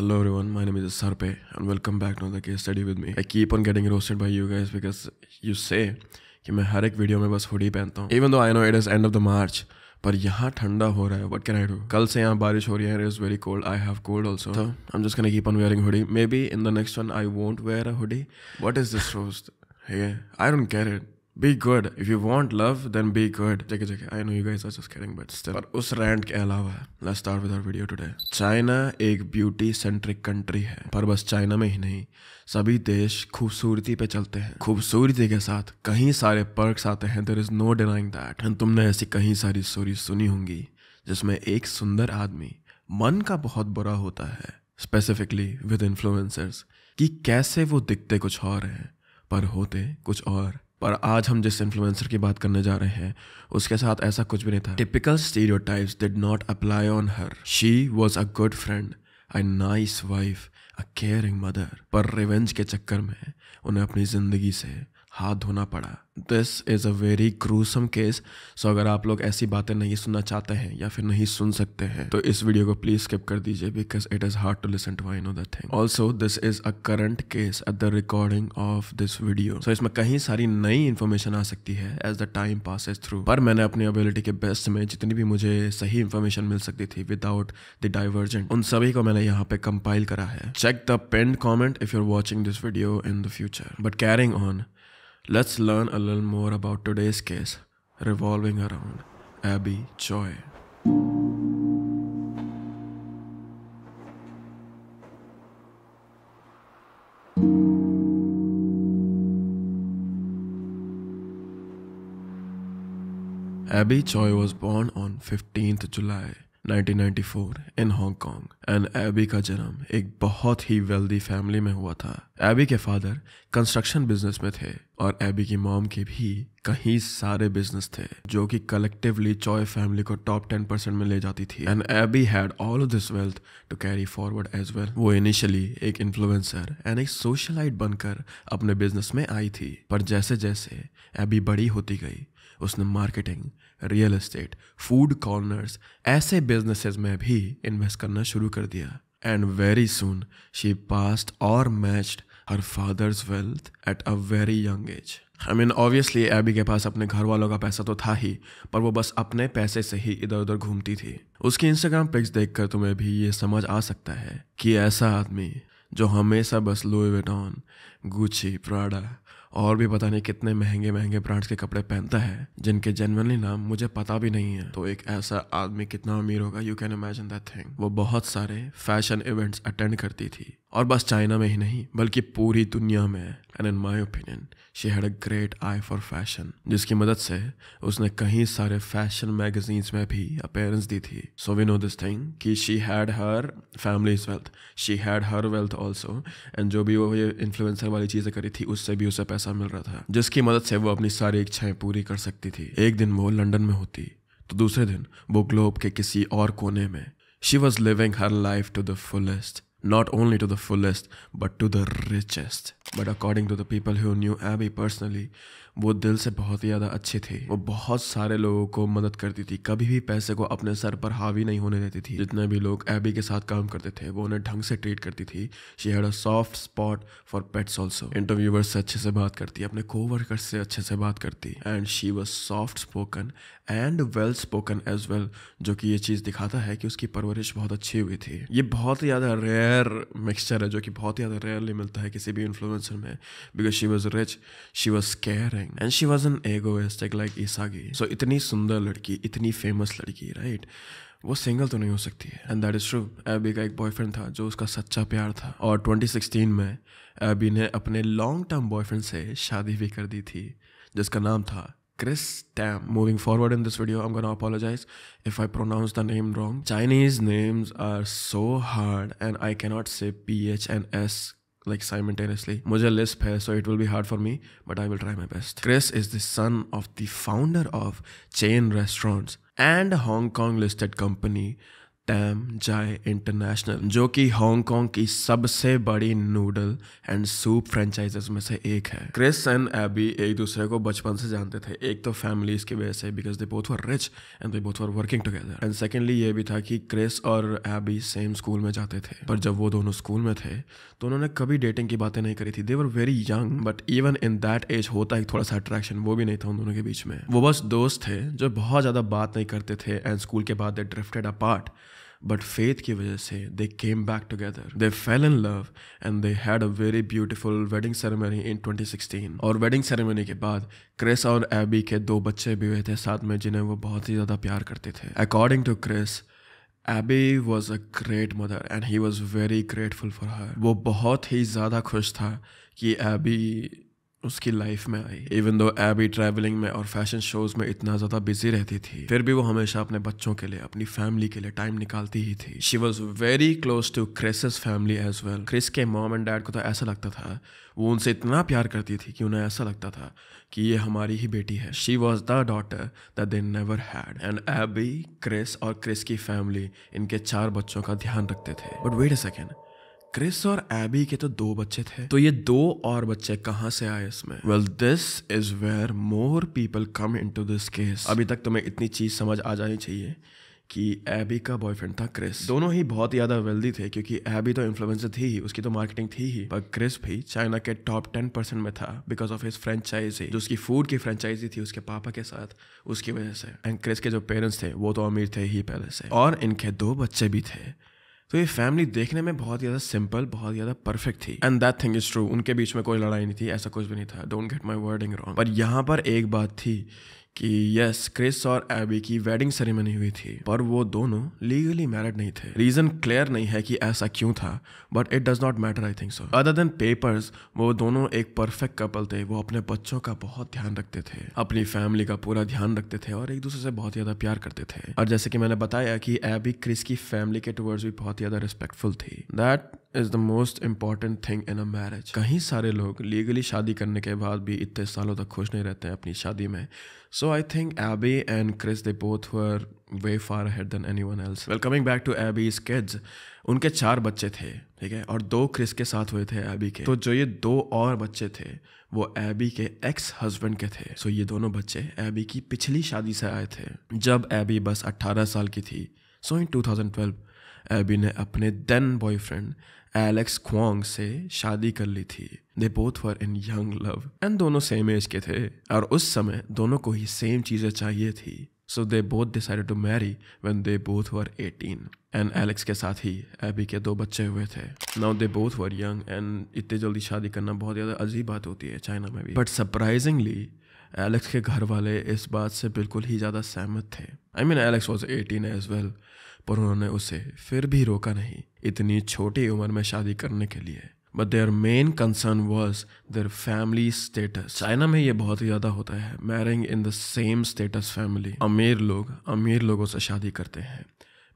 Hello everyone, my name is Sarpe and welcome back to another case study with me. I keep on getting roasted by you guys because you say कि मैं हर एक video में बस hoodie पहनता हूँ even though I know it is end of the March पर यहाँ ठंडा हो रहा है वट कैन आई डू कल से यहाँ बारिश हो रही है it is very cold I have cold also I am keep on wearing hoodie maybe in the next one I won't wear a hoodie what is this roast I don't care it be good if you want love then be good ठीक है I know you guys are just caring but still उस रैंड के अलावा let's start with our video today China एक beauty centric country है पर बस चाइना में ही नहीं सभी देश खूबसूरती पे चलते हैं खूबसूरती के साथ कहीं सारे पर्क्स आते हैं there is no denying that and तुमने ऐसी कहीं सारी स्टोरी सुनी होंगी जिसमें एक सुंदर आदमी मन का बहुत बुरा होता है स्पेसिफिकली विद इन्फ्लुएंसर्स कि कैसे वो दिखते कुछ और हैं पर होते कुछ और पर आज हम जिस इन्फ्लुएंसर की बात करने जा रहे हैं उसके साथ ऐसा कुछ भी नहीं था typical stereotypes did not apply on her she was a good friend a nice wife a caring mother पर रिवेंज के चक्कर में उन्हें अपनी ज़िंदगी से हाथ धोना पड़ा this is a very gruesome case so अगर आप लोग ऐसी बातें नहीं सुनना चाहते हैं या फिर नहीं सुन सकते हैं तो इस वीडियो को प्लीज स्किप कर दीजिए because it is hard to listen to I know that thing also this is a current case at the recording of this video so इसमें कहीं सारी नई इन्फॉर्मेशन आ सकती है as the time pass through पर मैंने अपनी अबिलिटी के बेस्ट में जितनी भी मुझे सही इन्फॉर्मेशन मिल सकती थी विदाउट द डाइवर्जेंट उन सभी को मैंने यहाँ पे कंपाइल करा है check the pinned comment if you're watching this video in the future but carrying on Let's learn a little more about today's case revolving around Abby Choi. Abby Choi was born on 15th July 1994 in Hong Kong and Abby का जन्म एक बहुत ही wealthy family में हुआ था AB के father construction business में थे और एबी की मॉम के भी कई सारे बिजनेस थे जो कि कलेक्टिवली चॉय फैमिली को टॉप टेन परसेंट में ले जाती थी and Abby had all of this wealth to carry forward as well वो इनिशियली एक इन्फ्लुएंसर एंड एक सोशलाइट बनकर अपने बिजनेस में आई थी पर जैसे जैसे एबी बड़ी होती गई उसने marketing real estate food corners ऐसे बिजनेसेस में भी इन्वेस्ट करना शुरू कर दिया and very soon she passed और matched her father's wealth at a very young age I mean obviously Abby के पास अपने घर वालों का पैसा तो था ही पर वो बस अपने पैसे से ही इधर उधर घूमती थी उसकी इंस्टाग्राम पिक्स देखकर तुम्हें भी ये समझ आ सकता है कि ऐसा आदमी जो हमेशा बस लुई वेटॉन गुची प्राडा और भी पता नहीं कितने महंगे महंगे ब्रांड्स के कपड़े पहनता है जिनके जेनवनली नाम मुझे पता भी नहीं है तो एक ऐसा आदमी कितना अमीर होगा you can imagine that thing वो बहुत सारे फैशन इवेंट्स अटेंड करती थी और बस चाइना में ही नहीं बल्कि पूरी दुनिया में and in my opinion she had a great eye for fashion जिसकी मदद से उसने कई सारे फैशन मैगजीन्स में भी अपेयरेंस दी थी so we know this thing कि she had her is wealth she had her wealth also and जो भी वो ये इन्फ्लुएंसर वाली चीज़ें करी थी उससे भी उसे पैसा मिल रहा था जिसकी मदद से वो अपनी सारी इच्छाएं पूरी कर सकती थी एक दिन वो लंडन में होती तो दूसरे दिन वो ग्लोब के किसी और कोने में she was living her life to the fullest not only to the fullest but to the richest. But according to the people who knew Abby personally, वो दिल से बहुत ही ज़्यादा अच्छी थी वो बहुत सारे लोगों को मदद करती थी कभी भी पैसे को अपने सर पर हावी नहीं होने देती थी जितने भी लोग एबी के साथ काम करते थे वो उन्हें ढंग से ट्रीट करती थी she had a soft spot for pets also interviewer से अच्छे से बात करती अपने को वर्कर्स से अच्छे से बात करती and she was soft spoken and well spoken as well जो कि ये चीज़ दिखाता है कि उसकी परवरिश बहुत अच्छी हुई थी ये बहुत ही ज़्यादा रेयर रेयर मिक्सचर है जो कि बहुत ही ज़्यादा रेयरली मिलता है किसी भी इन्फ्लुएंसर में because she was rich she was caring and she was an एक लाइक ईसागी सो इतनी सुंदर लड़की इतनी फेमस लड़की राइट वो सिंगल तो नहीं हो सकती है and that is true Abby का एक बॉयफ्रेंड था जो उसका सच्चा प्यार था और 2016 में एबी ने अपने लॉन्ग टर्म बॉयफ्रेंड से शादी भी कर दी थी जिसका नाम था Chris Tam. Moving forward in this video, I'm gonna apologize if I pronounce the name wrong. Chinese names are so hard and I cannot say PH and S like simultaneously. मुझे lisp है so it will be hard for me but I will try my best. Chris is the son of the founder of chain restaurants and Hong Kong listed company Tam Jai international जो कि Hong Kong की सबसे बड़ी noodle and soup franchises में से एक है Chris and AB एक दूसरे को बचपन से जानते थे एक तो फैमिलीज की वजह से because they both were rich and they both were working together and secondly ये भी था कि क्रिस और एबी सेम स्कूल में जाते थे पर जब वो दोनों स्कूल में थे तो उन्होंने कभी डेटिंग की बातें नहीं करी थी they were very young but even in that age होता है थोड़ा सा अट्रैक्शन वो भी नहीं था उन दोनों के बीच में वो बस दोस्त थे जो बहुत ज़्यादा बात नहीं करते थे एंड स्कूल के बाद they drifted apart but faith की वजह से they came back together they fell in love and they had a very beautiful wedding ceremony in 2016 और वेडिंग सेरेमनी के बाद क्रिस और एबी के दो बच्चे भी हुए थे साथ में जिन्हें वो बहुत ही ज़्यादा प्यार करते थे according to Chris Abby was a great mother and he was very grateful for her वो बहुत ही ज़्यादा खुश था कि एबी उसकी लाइफ में I even though Abby traveling में और फैशन शोज में इतना ज्यादा बिजी रहती थी फिर भी वो हमेशा अपने बच्चों के लिए अपनी फैमिली के लिए टाइम निकालती ही थी she was very close to Chris's family as well Chris के मॉम एंड डैड को तो ऐसा लगता था वो उनसे इतना प्यार करती थी कि उन्हें ऐसा लगता था कि ये हमारी ही बेटी है she was the daughter that they never had and Abby Chris और क्रिस की फैमिली इनके चार बच्चों का ध्यान रखते थे but wait a second Chris और एबी के तो दो बच्चे थे तो ये दो और बच्चे कहाँ से आए इसमें well this is where more people come in to this case अभी तक तुम्हें इतनी चीज समझ आ जानी चाहिए कि एबी का बॉयफ्रेंड था क्रिस दोनों ही बहुत ज़्यादा वेल्दी थे क्योंकि एबी तो इन्फ्लुएंसर थी ही उसकी तो मार्केटिंग थी ही पर क्रिस भी चाइना के टॉप टेन परसेंट में था बिकॉज ऑफ हिज फ्रेंचाइजी जो उसकी फूड की फ्रेंचाइजी थी उसके पापा के साथ उसकी वजह से एंड क्रिस के जो पेरेंट्स थे वो तो अमीर थे ही पहले से और इनके दो बच्चे भी थे तो ये फैमिली देखने में बहुत ज़्यादा सिंपल बहुत ज़्यादा परफेक्ट थी and that thing is true उनके बीच में कोई लड़ाई नहीं थी ऐसा कुछ भी नहीं था don't get my wording wrong पर यहाँ पर एक बात थी कि यस क्रिस और एबी की वेडिंग सेरेमनी हुई थी पर वो दोनों लीगली मैरिड नहीं थे रीजन क्लियर नहीं है कि ऐसा क्यों था but it does not matter I think so other than papers वो दोनों एक परफेक्ट कपल थे वो अपने बच्चों का बहुत ध्यान रखते थे अपनी फैमिली का पूरा ध्यान रखते थे और एक दूसरे से बहुत ज्यादा प्यार करते थे और जैसे कि मैंने बताया कि एबी क्रिस की फैमिली के टूवर्ड्स भी बहुत ज्यादा रिस्पेक्टफुल थी that is the most important thing in a marriage कहीं सारे लोग लीगली शादी करने के बाद भी इतने सालों तक खुश नहीं रहते हैं अपनी शादी में so I think Abby and Chris they both were way far head than anyone else welcoming back to Abby is kids उनके चार बच्चे थे ठीक है और दो क्रिस के साथ हुए थे एबी के तो जो ये दो और बच्चे थे वो एबी के एक्स हस्बैंड के थे सो so ये दोनों बच्चे एबी की पिछली शादी से आए थे जब एबी बस 18 साल की थी सो इन 2012 एबी ने अपने देन बॉयफ्रेंड एलेक्स क्वांग से शादी कर ली थी they both were in young love and दोनों सेम एज के थे और उस समय दोनों को ही सेम चीजें चाहिए थी so they both decided to marry when they both were 18 and Alex के साथ ही एबी के दो बच्चे हुए थे now they both were young and इतनी जल्दी शादी करना बहुत ज़्यादा अजीब बात होती है चाइना में भी बट सरप्राइजिंगली एलेक्स के घर वाले इस बात से बिल्कुल ही ज़्यादा सहमत थे I mean Alex was eighteen as well पर उन्होंने उसे फिर भी रोका नहीं इतनी छोटी उम्र में शादी करने के लिए but their main concern was their family status China में ये बहुत ज़्यादा होता है marrying in the same status family अमीर लोग अमीर लोगों से शादी करते हैं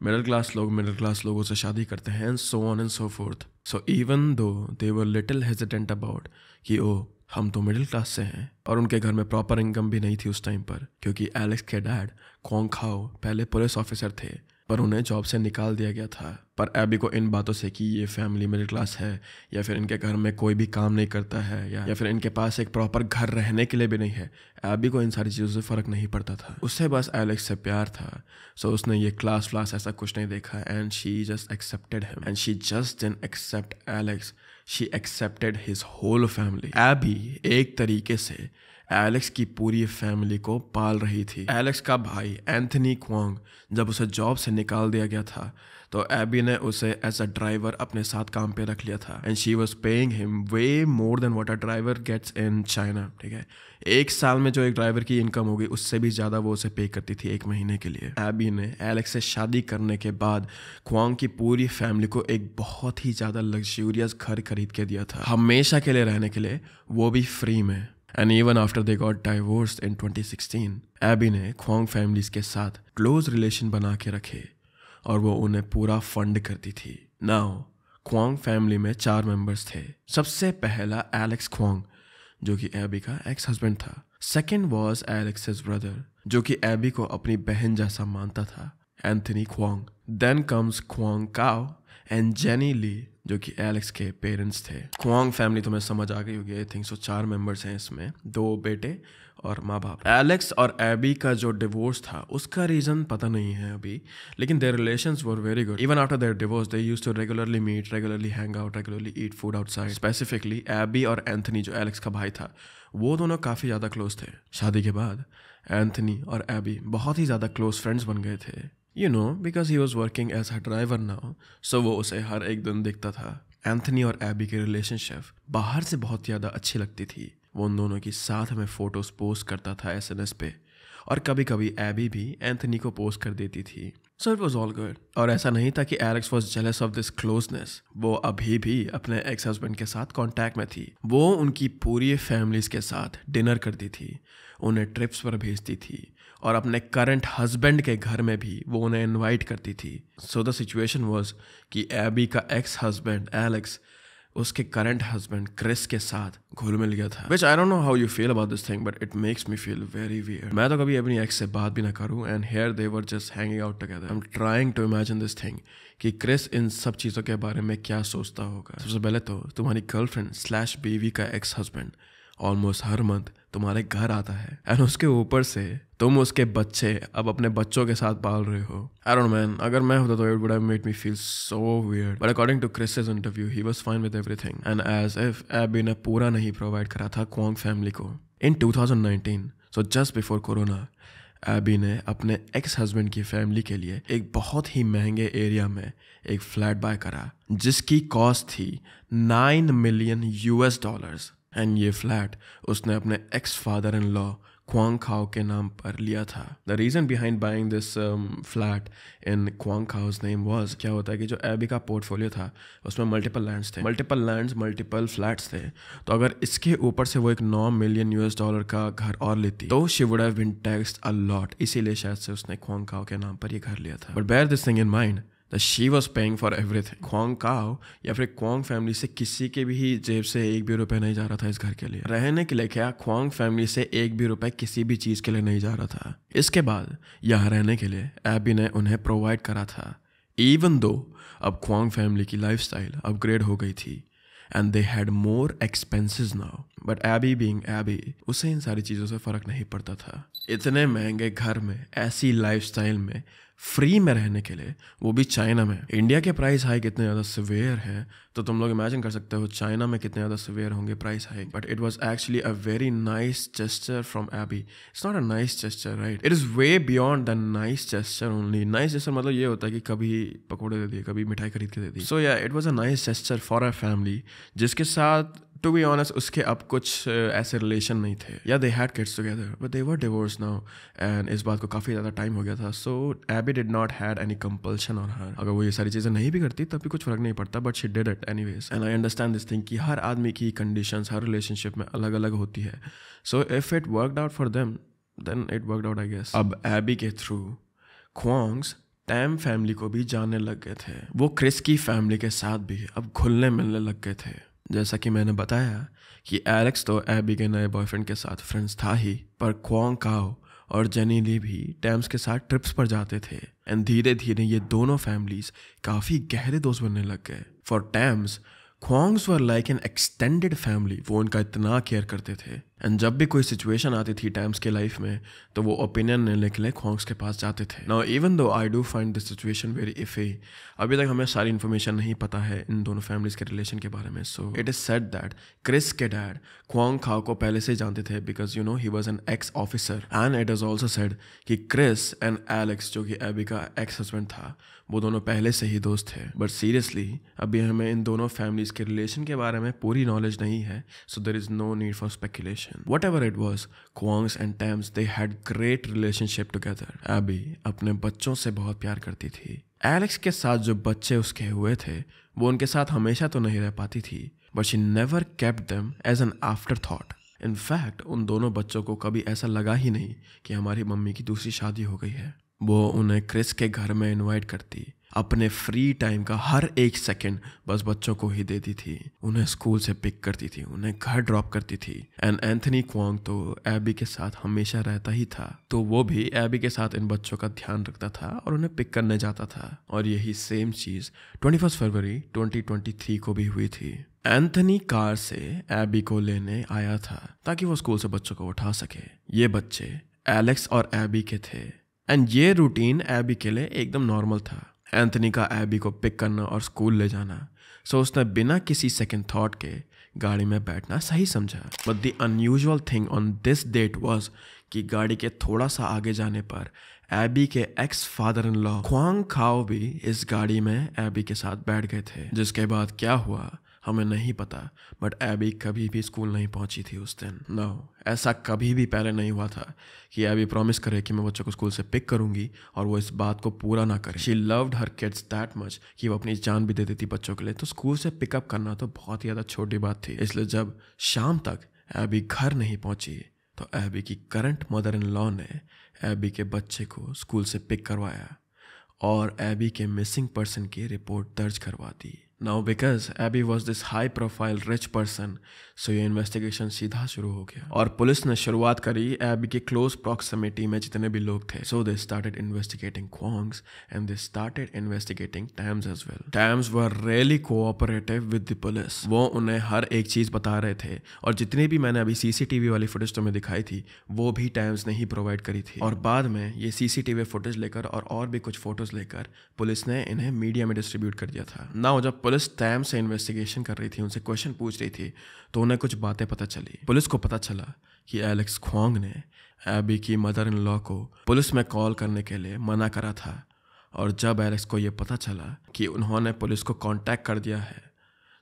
मिडिल क्लास लोग मिडिल क्लास लोगों से शादी करते हैं and so on and so forth so even though they were little hesitant about कि ओ हम तो मिडिल क्लास से हैं और उनके घर में प्रॉपर इनकम भी नहीं थी उस टाइम पर क्योंकि एलेक्स के डैड कॉन्ग खाओ पहले पुलिस ऑफिसर थे पर उन्हें जॉब से निकाल दिया गया था पर एबी को इन बातों से कि ये फैमिली मिडिल क्लास है या फिर इनके घर में कोई भी काम नहीं करता है या या फिर इनके पास एक प्रॉपर घर रहने के लिए भी नहीं है एबी को इन सारी चीज़ों से फ़र्क नहीं पड़ता था उससे बस एलेक्स से प्यार था सो उसने ये क्लास व्लास ऐसा कुछ नहीं देखा and she just accepted him and she just then accept Alex she accepted his whole family Abby एक तरीके से एलेक्स की पूरी फैमिली को पाल रही थी एलेक्स का भाई एंथनी क्वांग जब उसे जॉब से निकाल दिया गया था तो एबी ने उसे एज अ ड्राइवर अपने साथ काम पे रख लिया था and she was paying him way more than what a driver gets in China ठीक है एक साल में जो एक ड्राइवर की इनकम होगी उससे भी ज़्यादा वो उसे पे करती थी एक महीने के लिए एबी ने एलेक्स से शादी करने के बाद क्वांग की पूरी फैमिली को एक बहुत ही ज़्यादा लग्जूरियस घर खरीद के दिया था हमेशा के लिए रहने के लिए वो भी फ्री में and even after they got divorce in 2016, Abby ने खोंग फैमिलीज के साथ क्लोज रिलेशन बना के रखे और वो उन्हें पूरा फंड करती थी नाउ ख्वांग फैमिली में चार मेंबर्स थे सबसे पहला एलेक्स ख्वांग जो कि एबी का एक्स हस्बैंड था सेकेंड वॉज एलेक्स ब्रदर जो कि एबी को अपनी बहन जैसा मानता था Anthony Kwong then comes Kwong Kao and Jenny Lee जो कि एलेक्स के पेरेंट्स थे क्वांग फैमिली तो मैं समझ आ गई होगी आई थिंक सो चार मेंबर्स हैं इसमें दो बेटे और माँ बाप एलेक्स और एबी का जो डिवोर्स था उसका रीज़न पता नहीं है अभी लेकिन their relation were very good even after their divorce they used to regularly meet regularly hang out regularly eat food outside specifically Abby और एंथनी जो एलेक्स का भाई था वो दोनों काफ़ी ज़्यादा क्लोज थे शादी के बाद एंथनी और एबी बहुत ही ज़्यादा क्लोज फ्रेंड्स बन गए थे you know because he was working as a driver now so वो उसे हर एक दिन दिखता था एंथनी और एबी की रिलेशनशिप बाहर से बहुत ज़्यादा अच्छी लगती थी वो उन दोनों की साथ में फ़ोटोज़ पोस्ट करता था एस एन एस पे और कभी कभी एबी भी एंथनी को पोस्ट कर देती थी so it was all good और ऐसा नहीं था कि Alex was jealous of this closeness वो अभी भी अपने एक्स हस्बैंड के साथ कॉन्टैक्ट में थी वो उनकी पूरी फैमिलीज के साथ डिनर करती थी उन्हें ट्रिप्स पर भेजती थी और अपने करंट हस्बैंड के घर में भी वो उन्हें इनवाइट करती थी सो द सिचुएशन वॉज कि एबी का एक्स हस्बैंड एलेक्स उसके करंट हस्बैंड क्रिस के साथ घुल मिल गया था which I don't know how you feel about this thing but it makes me feel very weird मैं तो कभी अपनी एक्स से बात भी ना करूं and here they were just hanging out together I am trying to imagine this thing कि क्रिस इन सब चीज़ों के बारे में क्या सोचता होगा सबसे पहले तो तुम्हारी गर्लफ्रेंड स्लैश बीवी का एक्स हस्बैंड ऑलमोस्ट हर मंथ तुम्हारे घर आता है एंड उसके ऊपर से तुम उसके बच्चे अब अपने बच्चों के साथ पाल रहे हो आई डोंट मैन अगर मैं होता तो it would have made me feel so weird but according to Chris's interview he was fine with everything and as if Abby ने पूरा नहीं प्रोवाइड करा था क्वांग फैमिली को in 2019 so just before corona Abby ने अपने ex husband की family के लिए एक बहुत ही महंगे एरिया में एक फ्लैट बाय करा जिसकी कॉस्ट थी nine million US dollars and ये फ्लैट उसने अपने ex father in law Kwong Kau के नाम पर लिया था the reason behind buying this flat in Kwong Kau's name was क्या होता है कि जो एबी का पोर्टफोलियो था उसमें मल्टीपल लैंड्स थे मल्टीपल लैंड्स मल्टीपल फ्लैट्स थे तो अगर इसके ऊपर से वो एक नौ मिलियन यूएस डॉलर का घर और लेती तो she would have been taxed a lot इसीलिए शायद से उसने क्वांग खाओ के नाम पर ये घर लिया था but bear this thing in mind she was paying for everything Kwong Kau या फिर क्वांग फैमिली से किसी के भी जेब से एक भी रुपये नहीं जा रहा था इस घर के लिए रहने के लिए क्या क्वांग फैमिली से एक भी रुपए किसी भी चीज के लिए नहीं जा रहा था इसके बाद यहाँ रहने के लिए एबी ने उन्हें प्रोवाइड करा था इवन दो अब क्वांग फैमिली की लाइफ अपग्रेड हो गई थी and they had more expenses now but Abby being Abby उसे इन सारी चीज़ों से फ़र्क नहीं पड़ता था इतने महंगे घर में ऐसी लाइफ में फ्री में रहने के लिए वो भी चाइना में इंडिया के प्राइस हाई कितने ज़्यादा सिवेयर हैं तो तुम लोग इमेजिन कर सकते हो चाइना में कितने ज़्यादा सिवेयर होंगे price high but it was actually a very nice gesture from Abby it's not a nice gesture right it is way beyond the nice gesture only nice gesture मतलब ये होता है कि कभी पकौड़े दे दिए कभी मिठाई खरीद के दे दी so yeah it was a nice gesture for a family जिसके साथ टू बी ऑनेस्ट उसके अब कुछ ऐसे रिलेशन नहीं थे या they had kids together but they were divorce now and इस बात को काफ़ी ज़्यादा टाइम हो गया था so Abby did not had any compulsion on her अगर वो ये सारी चीज़ें नहीं भी करती तब भी कुछ फर्क नहीं पड़ता but she did it anyways and I understand this thing कि हर आदमी की कंडीशन हर रिलेशनशिप में अलग अलग होती है so if it work out for them then it worked out I guess अब एबी के थ्रू ख्वांग्स टैम फैमिली को भी जानने लग गए थे वो क्रिस की फैमिली के साथ भी अब घुलने मिलने लग गए थे जैसा कि मैंने बताया कि एलेक्स तो एबी के नए बॉयफ्रेंड के साथ फ्रेंड्स था ही पर क्वांग काओ और जेनी ली भी टैम्स के साथ ट्रिप्स पर जाते थे एंड धीरे धीरे ये दोनों फैमिलीज काफ़ी गहरे दोस्त बनने लग गए for Tams Kwongs were like an extended family वो उनका इतना केयर करते थे एंड जब भी कोई सिचुएशन आती थी टाइम्स के लाइफ में तो वो ओपिनियन लेने के लिए खोंग्स के पास जाते थे now even though I do find this situation very iffy अभी तक हमें सारी इन्फॉर्मेशन नहीं पता है इन दोनों फैमिलीज के रिलेशन के बारे में so it is said that Chris के डैड खोंग खाओ को पहले से जानते थे because you know he was an ex officer and it is also said कि क्रिस एंड एलेक्स जो कि एबी का एक्स हस्बैंड था वो दोनों पहले से ही दोस्त थे बट सीरियसली अभी हमें इन दोनों फैमिलीज के रिलेशन के बारे में पूरी नॉलेज नहीं है so there is no need for speculation attention. Whatever it was, Kwangs and Tams they had great relationship together. Abby अपने बच्चों से बहुत प्यार करती थी एलेक्स के साथ जो बच्चे उसके हुए थे वो उनके साथ हमेशा तो नहीं रह पाती थी but she never kept them as an afterthought in fact उन दोनों बच्चों को कभी ऐसा लगा ही नहीं कि हमारी मम्मी की दूसरी शादी हो गई है वो उन्हें क्रिस के घर में इनवाइट करती अपने फ्री टाइम का हर एक सेकंड बस बच्चों को ही देती थी उन्हें स्कूल से पिक करती थी उन्हें घर ड्रॉप करती थी एंड एंथनी क्वांग तो एबी के साथ हमेशा रहता ही था तो वो भी एबी के साथ इन बच्चों का ध्यान रखता था और उन्हें पिक करने जाता था और यही सेम चीज ट्वेंटी फरवरी ट्वेंटी को भी हुई थी एंथनी कार से एबी को लेने आया था ताकि वो स्कूल से बच्चों को उठा सके ये बच्चे एलेक्स और एबी के थे एंड ये रूटीन एबी के लिए एकदम नॉर्मल था एंथनी का एबी को पिक करना और स्कूल ले जाना सो उसने बिना किसी सेकेंड थाट के गाड़ी में बैठना सही समझा but the unusual thing on this date was कि गाड़ी के थोड़ा सा आगे जाने पर एबी के ex father in law Kwong Kau भी इस गाड़ी में एबी के साथ बैठ गए थे जिसके बाद क्या हुआ हमें नहीं पता बट एबी कभी भी स्कूल नहीं पहुंची थी उस दिन नो no, ऐसा कभी भी पहले नहीं हुआ था कि एबी प्रॉमिस करे कि मैं बच्चों को स्कूल से पिक करूंगी और वो इस बात को पूरा ना करे she loved her kids that much कि वो अपनी जान भी दे देती बच्चों के लिए तो स्कूल से पिकअप करना तो बहुत ही ज़्यादा छोटी बात थी इसलिए जब शाम तक एबी घर नहीं पहुंची तो एबी की करंट मदर इन लॉ ने एबी के बच्चे को स्कूल से पिक करवाया और एबी के मिसिंग पर्सन की रिपोर्ट दर्ज करवा दी now because Abby was this high profile rich person so ये इन्वेस्टिगेशन सीधा शुरू हो गया और पुलिस ने शुरुआत करी एबी की क्लोज प्रॉक्सिमिटी में जितने भी लोग थे so they started investigating Kwongs and they started investigating Tams as well Tams were really cooperative with the police वो उन्हें हर एक चीज बता रहे थे और जितनी भी मैंने अभी सीसीटीवी वाली फुटेज तुम्हें दिखाई थी वो भी टैम्स ने ही प्रोवाइड करी थी और बाद में ये सीसीटीवी फुटेज लेकर और और भी कुछ फोटोज लेकर पुलिस ने इन्हें मीडिया में डिस्ट्रीब्यूट कर दिया था ना जब पुलिस टाइम से इन्वेस्टिगेशन कर रही थी उनसे क्वेश्चन पूछ रही थी तो उन्हें कुछ बातें पता चली पुलिस को पता चला कि एलेक्स खोंग ने एबी की मदर इन लॉ को पुलिस में कॉल करने के लिए मना करा था और जब एलेक्स को ये पता चला कि उन्होंने पुलिस को कांटेक्ट कर दिया है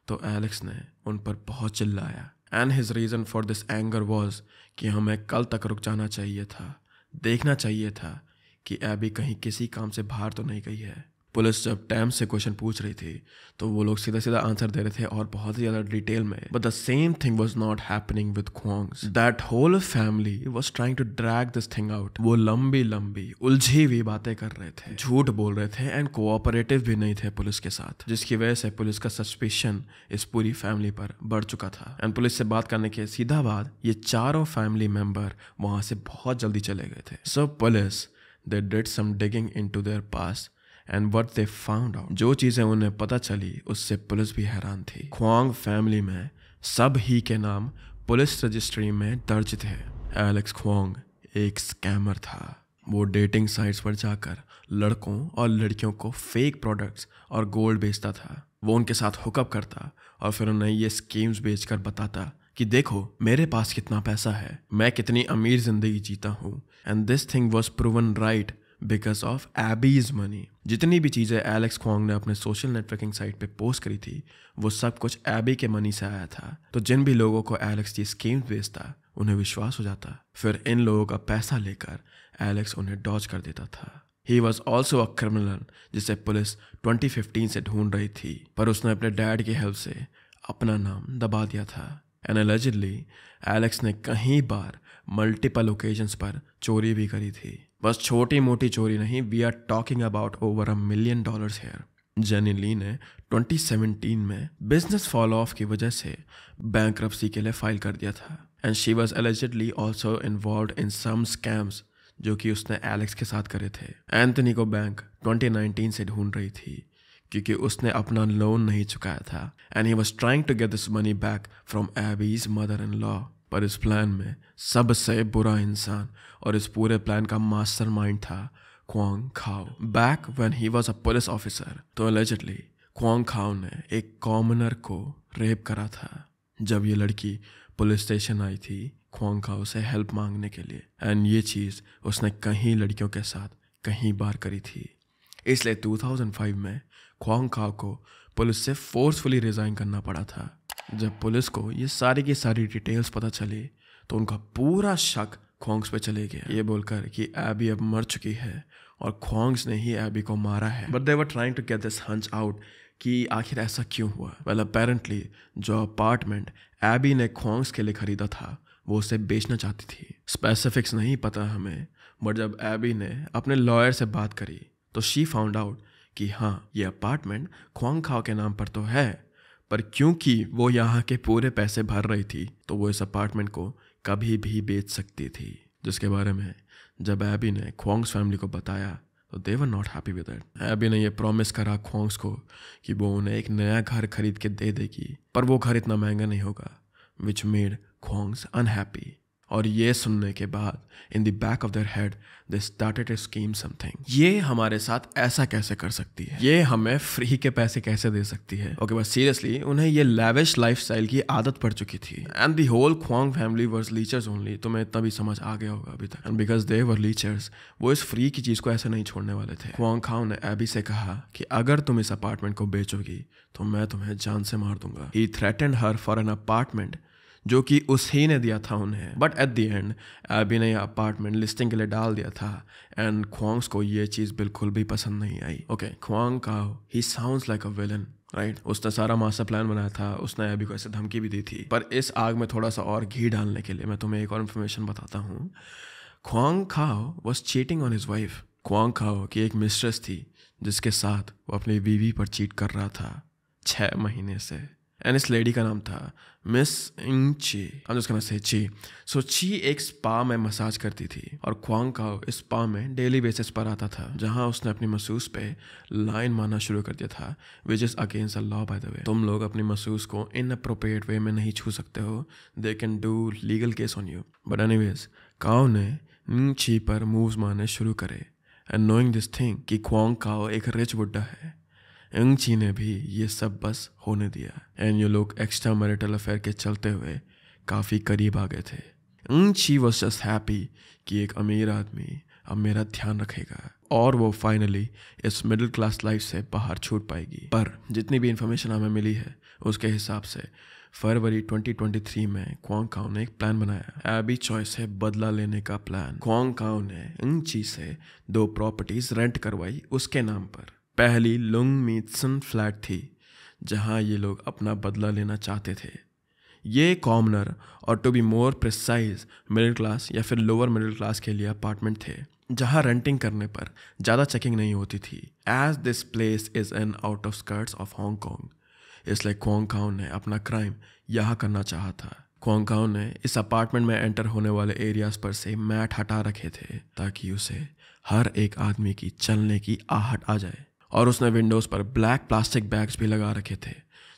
तो एलेक्स ने उन पर बहुत चिल्लाया and his reason for this anger was कि हमें कल तक रुक जाना चाहिए था देखना चाहिए था कि एबी कहीं किसी काम से बाहर तो नहीं गई है पुलिस जब टैम से क्वेश्चन पूछ रही थी तो वो लोग सीधा सीधा आंसर दे रहे थे और बहुत ही ज़्यादा डिटेल में but the same thing was not happening with Kwongs that whole family was trying to drag this thing out वो लंबी लंबी उलझी हुई बातें कर रहे थे झूठ बोल रहे थे एंड कोऑपरेटिव भी नहीं थे पुलिस के साथ जिसकी वजह से पुलिस का सस्पेशन इस पूरी फैमिली पर बढ़ चुका था एंड पुलिस से बात करने के सीधा बाद ये चारों फैमिली मेंबर वहां से बहुत जल्दी चले गए थे so police they did some digging into their past and what they found out जो चीज़ें उन्हें पता चली उससे पुलिस भी हैरान थी ख्वांग फैमिली में सब ही के नाम पुलिस रजिस्ट्री में दर्ज थे एलेक्स ख्वांग एक स्कैमर था वो डेटिंग साइट्स पर जाकर लड़कों और लड़कियों को फेक प्रोडक्ट्स और गोल्ड बेचता था वो उनके साथ हुकअप करता और फिर उन्हें ये स्कीम्स बेचकर बताता कि देखो मेरे पास कितना पैसा है मैं कितनी अमीर जिंदगी जीता हूँ and this thing was proven right because of Abby's money जितनी भी चीज़ें एलेक्स क्वांग ने अपने सोशल नेटवर्किंग साइट पे पोस्ट करी थी वो सब कुछ एबी के मनी से आया था तो जिन भी लोगों को एलेक्स की स्कीम बेचता उन्हें विश्वास हो जाता फिर इन लोगों का पैसा लेकर एलेक्स उन्हें डॉज कर देता था he was also a criminal जिसे पुलिस 2015 से ढूंढ रही थी पर उसने अपने डैड की हेल्प से अपना नाम दबा दिया था एंड एलेक्स ने कहीं बार मल्टीपल ओकेजन्स पर चोरी भी करी थी बस छोटी मोटी चोरी नहीं we are talking about over a million dollars here Jenny Li ने 2017 में बिजनेस फॉल ऑफ की वजह से बैंक के लिए फाइल कर दिया था and she was allegedly also involve in some scams जो कि उसने एलेक्स के साथ करे थे एंथनी को बैंक 2019 से ढूंढ रही थी क्योंकि उसने अपना लोन नहीं चुकाया था and he was trying to get this money back from Abby's mother in law पर इस प्लान में सबसे बुरा इंसान और इस पूरे प्लान का मास्टर था Kwong Kau back when he was a police officer तो एलिजली क्वांग खाओ ने एक कॉमनर को रेप करा था जब ये लड़की पुलिस स्टेशन आई थी क्वांग खाओ से हेल्प मांगने के लिए एंड ये चीज़ उसने कहीं लड़कियों के साथ कहीं बार करी थी इसलिए 2005 में क्वांग खाओ को पुलिस से फोर्सफुली रिज़ाइन करना पड़ा था जब पुलिस को ये सारी की सारी डिटेल्स पता चली तो उनका पूरा शक खोंग्स पे चले गया ये बोलकर कि एबी अब मर चुकी है और खोंग्स ने ही एबी को मारा है but they trying to get this hunch out कि आखिर ऐसा क्यों हुआ वेल अपेरेंटली जो अपार्टमेंट एबी ने खोंग्स के लिए खरीदा था वो उसे बेचना चाहती थी स्पेसिफिक्स नहीं पता हमें बट जब एबी ने अपने लॉयर से बात करी तो शी फाउंड आउट कि हाँ ये अपार्टमेंट खोंग खाओ के नाम पर तो है पर क्योंकि वो यहाँ के पूरे पैसे भर रही थी तो वो इस अपार्टमेंट को कभी भी बेच सकती थी जिसके बारे में जब एबी ने ख्वांग्स फैमिली को बताया तो they were not happy with it Abby ने ये प्रॉमिस करा ख्वांग्स को कि वो उन्हें एक नया घर खरीद के दे देगी पर वो घर इतना महंगा नहीं होगा विच मेड ख्वांग्स अनहैप्पी और ये सुनने के बाद in the back of their head they started a scheme something ये हमारे साथ ऐसा कैसे कर सकती है ये हमें फ्री के पैसे कैसे दे सकती है ओके बस सीरियसली उन्हें ये लैविश लाइफस्टाइल की आदत पड़ चुकी थी and the whole Kwong family were leechers only तुम्हें इतना भी समझ आ गया होगा अभी तक एंड बिकॉज दे वर लीचर्स वो इस फ्री की चीज को ऐसे नहीं छोड़ने वाले थे ख्वांग खाओ ने एबी से कहा कि अगर तुम इस अपार्टमेंट को बेचोगी तो मैं तुम्हें जान से मार दूंगा he threatened her for an apartment जो कि उस ही ने दिया था उन्हें but at the end Abby ने अपार्टमेंट लिस्टिंग के लिए डाल दिया था एंड ख्वांग्स को ये चीज़ बिल्कुल भी पसंद नहीं आई ओके ख्वांग का he sound like a villain right right? उसने सारा मास्टर प्लान बनाया था उसने अभी को ऐसे धमकी भी दी थी पर इस आग में थोड़ा सा और घी डालने के लिए मैं तुम्हें एक और इन्फॉर्मेशन बताता हूँ Kwong Kau was cheating on his wife Kwong Kau की एक मिस्ट्रेस थी जिसके साथ वो अपनी बीवी पर चीट कर रहा था छः महीने से एंड इस लेडी का नाम था मिस इंग ची हम उसका नाम से ची सो so, ची एक स्पा में मसाज करती थी और क्वांग काओ इस स्पा में डेली बेसिस पर आता था जहां उसने अपनी मसूस पे लाइन मारना शुरू कर दिया था which is against law by the way तुम लोग अपनी मसूस को इन अप्रोप्रिएट वे में नहीं छू सकते हो they can do legal case on you but वेज काओ ने निंग ची पर मूव्स मारने शुरू करे एंड नोइंग दिस थिंग कि क्वांग काओ एक रिच बुड्ढा है एंगची ने भी ये सब बस होने दिया एंड ये लोग एक्स्ट्रा मैरिटल अफेयर के चलते हुए काफ़ी करीब आ गए थे अंगची वॉज जस्ट हैप्पी कि एक अमीर आदमी अब मेरा ध्यान रखेगा और वो फाइनली इस मिडिल क्लास लाइफ से बाहर छूट पाएगी पर जितनी भी इंफॉर्मेशन हमें मिली है उसके हिसाब से फरवरी 2023 में क्वांग काओ ने एक प्लान बनाया एबी चॉइस है बदला लेने का प्लान क्वांग काओ ने इंची से दो प्रॉपर्टीज रेंट करवाई उसके नाम पर पहली लुंग मीटसन फ्लैट थी जहां ये लोग अपना बदला लेना चाहते थे ये कॉमनर और to be more precise middle class या फिर लोअर मिडिल क्लास के लिए अपार्टमेंट थे जहां रेंटिंग करने पर ज़्यादा चेकिंग नहीं होती थी as this place is an out of skirts of Hong Kong इसलिए क्वांग खाउन ने अपना क्राइम यहाँ करना चाहा था क्वांग ने इस अपार्टमेंट में एंटर होने वाले एरियाज पर से मैट हटा रखे थे ताकि उसे हर एक आदमी की चलने की आहट आ जाए और उसने विंडोज़ पर ब्लैक प्लास्टिक बैग्स भी लगा रखे थे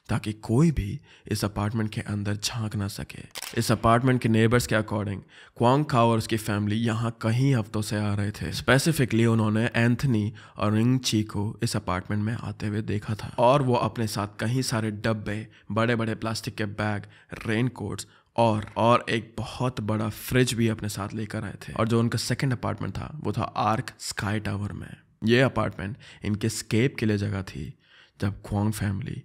ताकि कोई भी इस अपार्टमेंट के अंदर झांक ना सके इस अपार्टमेंट के नेबर्स के अकॉर्डिंग क्वांग खाओ और उसकी फैमिली यहाँ कहीं हफ्तों से आ रहे थे स्पेसिफिकली उन्होंने एंथनी और रिंग ची को इस अपार्टमेंट में आते हुए देखा था और वो अपने साथ कई सारे डब्बे बड़े बड़े प्लास्टिक के बैग रेन कोट्स और और एक बहुत बड़ा फ्रिज भी अपने साथ लेकर आए थे और जो उनका सेकंड अपार्टमेंट था वो था आर्क स्काई टावर में ये अपार्टमेंट इनके स्केप के लिए जगह थी जब क्वांग फैमिली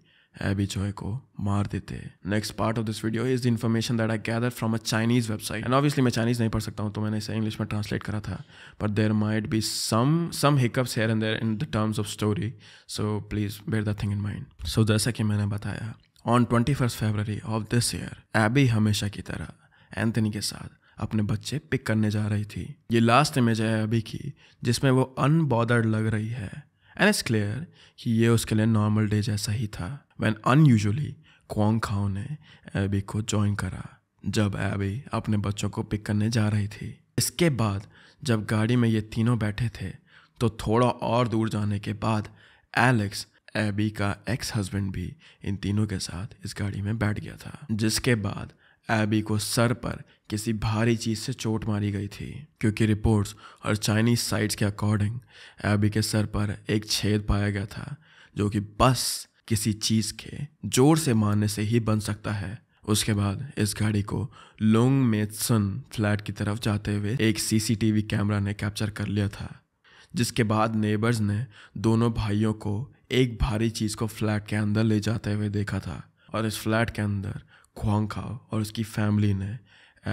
एबी चोए को मार देते next part of this video is the information that I gather from a Chinese website and obviously मैं चाइनीज नहीं पढ़ सकता हूँ तो मैंने इसे इंग्लिश में ट्रांसलेट करा था but there might be some some hiccups here and there in the terms of story so please bear the thing in mind so जैसा कि मैंने बताया on twenty first February of this year Abby हमेशा की तरह Anthony के साथ अपने बच्चे पिक करने जा रही थी ये लास्ट इमेज है अभी की जिसमें वो अनबॉदर्ड लग रही है एंड इट्स क्लियर कि ये उसके लिए नॉर्मल डे जैसा ही था वैन अनयूजली क्वांग खाओ ने एबी को ज्वाइन करा जब एबी अपने बच्चों को पिक करने जा रही थी इसके बाद जब गाड़ी में ये तीनों बैठे थे तो थोड़ा और दूर जाने के बाद एलेक्स एबी का एक्स हस्बैंड भी इन तीनों के साथ इस गाड़ी में बैठ गया था जिसके बाद एबी को सर पर किसी भारी चीज़ से चोट मारी गई थी क्योंकि रिपोर्ट्स और चाइनीज साइट्स के अकॉर्डिंग एबी के सर पर एक छेद पाया गया था जो कि बस किसी चीज़ के जोर से मारने से ही बन सकता है उसके बाद इस गाड़ी को लोंग मेथसन फ्लैट की तरफ जाते हुए एक सीसीटीवी कैमरा ने कैप्चर कर लिया था जिसके बाद नेबर्स ने दोनों भाइयों को एक भारी चीज़ को फ्लैट के अंदर ले जाते हुए देखा था और इस फ्लैट के अंदर क्वांखा और उसकी फैमिली ने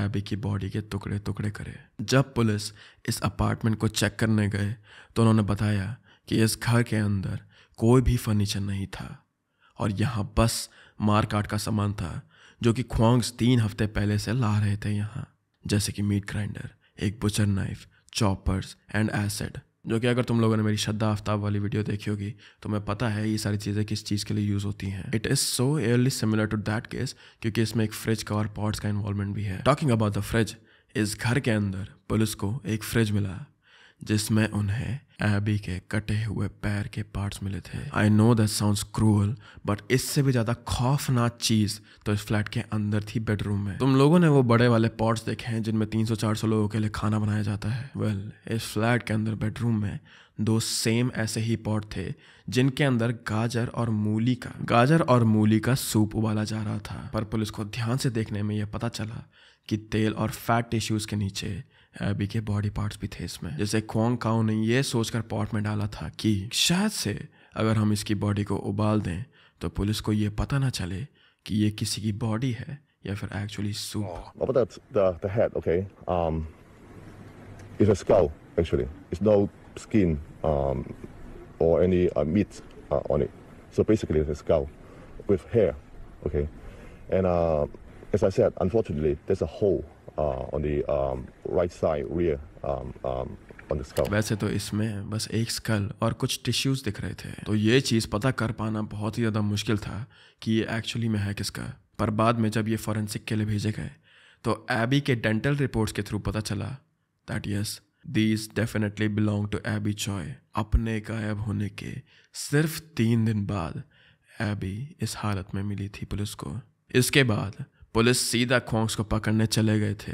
एबी की बॉडी के टुकड़े टुकड़े करे जब पुलिस इस अपार्टमेंट को चेक करने गए तो उन्होंने बताया कि इस घर के अंदर कोई भी फर्नीचर नहीं था और यहाँ बस मारकाट का सामान था जो कि ख्वांग्स तीन हफ्ते पहले से ला रहे थे यहाँ जैसे कि मीट ग्राइंडर एक butcher knife choppers and acid जो कि अगर तुम लोगों ने मेरी श्रद्धा आफ्ताब वाली वीडियो देखी होगी तो मैं पता है ये सारी चीज़ें किस चीज़ के लिए यूज़ होती हैं it is so eerily similar to that case क्योंकि इसमें एक फ्रिज का और पॉट्स का इन्वॉल्वमेंट भी है टॉकिंग अबाउट द फ्रिज इस घर के अंदर पुलिस को एक फ्रिज मिला जिसमें उन्हें एबी के कटे हुए पैर के पार्ट्स मिले थे I know that sound cruel but इससे भी ज्यादा खौफनाक चीज तो इस फ्लैट के अंदर थी बेडरूम में तुम लोगों ने वो बड़े वाले पॉट्स देखे हैं जिनमें 300-400 लोगों के लिए खाना बनाया जाता है वेल well, इस फ्लैट के अंदर बेडरूम में दो सेम ऐसे ही पॉट थे जिनके अंदर गाजर और मूली का गाजर और मूली का सूप उबाला जा रहा था पर पुलिस को ध्यान से देखने में यह पता चला कि तेल और फैट टिश्यूज के नीचे एबी के बॉडी पार्ट्स भी थे इसमें जैसे क्वांग काओ ने यह सोचकर पॉट में डाला था कि शायद से अगर हम इसकी बॉडी को उबाल दें तो पुलिस को यह पता ना चले कि यह किसी की बॉडी है या फिर actually soup Uh, on the um, right side rear um, um, वैसे तो इसमें बस एक स्कल और कुछ टिश्यूज दिख रहे थे तो ये चीज पता कर पाना बहुत ही ज्यादा मुश्किल था कि ये एक्चुअली में है किसका पर बाद में जब ये फॉरेंसिक के लिए भेजे गए तो एबी के डेंटल रिपोर्ट्स के थ्रू पता चला that yes these definitely belong to Abby Choi अपने गायब होने के सिर्फ तीन दिन बाद एबी इस हालत में मिली थी पुलिस को इसके बाद पुलिस सीधा खोंक्स को पकड़ने चले गए थे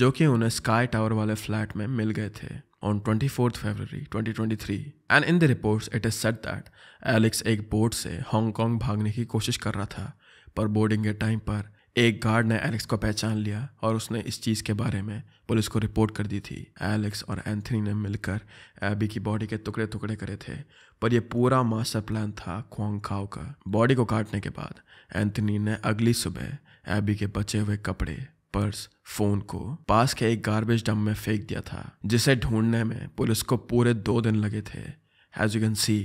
जो कि उन्हें स्काई टावर वाले फ्लैट में मिल गए थे February twenty twenty three and in the report it is set that Alex एक बोट से हांगकॉन्ग भागने की कोशिश कर रहा था पर बोर्डिंग के टाइम पर एक गार्ड ने एलेक्स को पहचान लिया और उसने इस चीज़ के बारे में पुलिस को रिपोर्ट कर दी थी एलेक्स और एंथनी ने मिलकर एबी की बॉडी के टुकड़े टुकड़े करे थे पर यह पूरा मास्टर प्लान था क्वांग खाओ का बॉडी को काटने के बाद एंथनी ने अगली सुबह एबी के बचे हुए कपड़े पर्स फोन को पास के एक गार्बेज डम में फेंक दिया था जिसे ढूंढने में पुलिस को पूरे दो दिन लगे थे एज यू कैन सी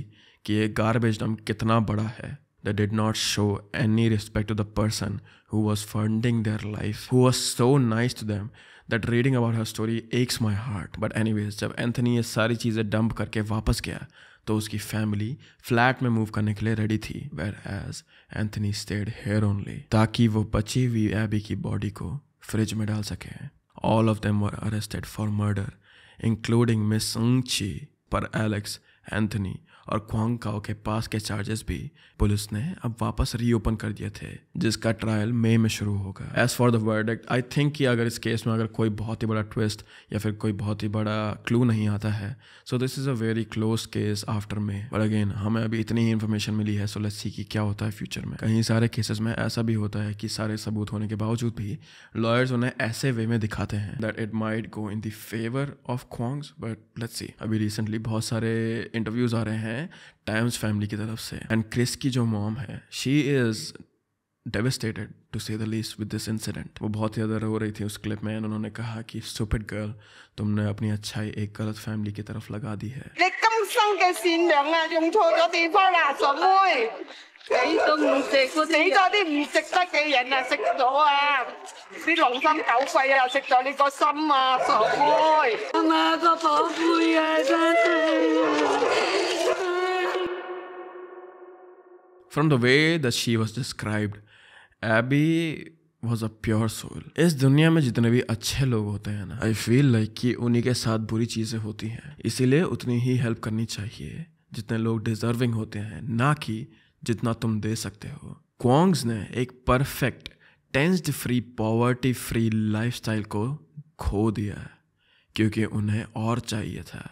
कि यह गार्बेज डम कितना बड़ा है the did not show any respect to the person who was funding their life who was so nice to them that reading about her story aches my heart but any जब Anthony ये सारी चीज़ें dump करके वापस गया तो उसकी family flat में मूव करने के लिए रेडी थी whereas Anthony stayed here only ताकि वो बची हुई एबी की बॉडी को फ्रिज में डाल सके all of them were arrested for murder including miss पर एलेक्स एंथनी और क्वांग काओ के पास के चार्जेस भी पुलिस ने अब वापस रीओपन कर दिए थे जिसका ट्रायल मई में शुरू होगा as for the verdict I think कि अगर इस केस में अगर कोई बहुत ही बड़ा ट्विस्ट या फिर कोई बहुत ही बड़ा क्लू नहीं आता है so this is a very close case after May और अगेन हमें अभी इतनी ही इन्फॉर्मेशन मिली है सो लेट्स सी कि क्या होता है फ्यूचर में कहीं सारे केसेस में ऐसा भी होता है कि सारे सबूत होने के बावजूद भी लॉयर्स उन्हें ऐसे वे में दिखाते हैं that it might go in the favour of Kwongs but let's see अभी रिसेंटली बहुत सारे इंटरव्यूज आ रहे हैं है टाइम्स फैमिली की तरफ से एंड क्रिस की जो मॉम है she is devastated to say the least with this incident वो बहुत ज़्यादा रो रही थी उस क्लिप में एंड उन्होंने कहा कि सुपिट गर्ल तुमने अपनी अच्छाई एक गलत फैमिली की तरफ लगा दी है from the way the she was described Abby was a pure soul इस दुनिया में जितने भी अच्छे लोग होते हैं ना आई फील लाइक कि उन्हीं के साथ बुरी चीज़ें होती हैं इसीलिए उतनी ही हेल्प करनी चाहिए जितने लोग डिजर्विंग होते हैं ना कि जितना तुम दे सकते हो क्वांग्स ने एक perfect tensed free poverty free style को खो दिया क्योंकि उन्हें और चाहिए था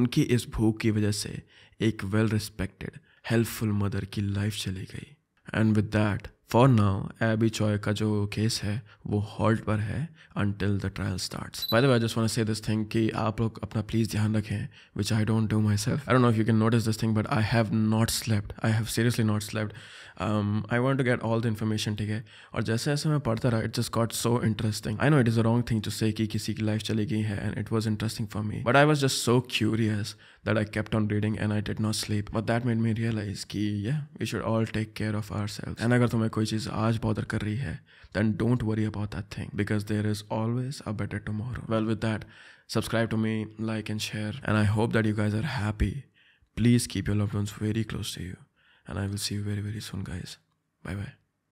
उनकी इस भूख की वजह से एक वेल रिस्पेक्टेड हेल्पफुल मदर की लाइफ चली गई and with that for now Abby Choi का जो केस है वो हॉल्ट पर है until the trial start by the way just want to say this thing कि आप लोग अपना प्लीज ध्यान रखें which I don't do myself I don't know if you can notice this thing but I have not slept I have seriously not slept I want to get all the information ठीक है और जैसे जैसे मैं पढ़ता रहा it just got so interesting I know it is a wrong thing to say कि किसी की लाइफ चली गई है and it was interesting for me but I was just so curious I kept on reading and I I not sleep but that made me realise की कि we should all take care of our self and अगर तुम्हें कोई चीज़ आज bother कर रही है then don't worry about that thing because there is always a better tomorrow well with that subscribe to me like and share and I hope that you guys are happy please keep your love very close to you and I will see you very very soon guys bye bye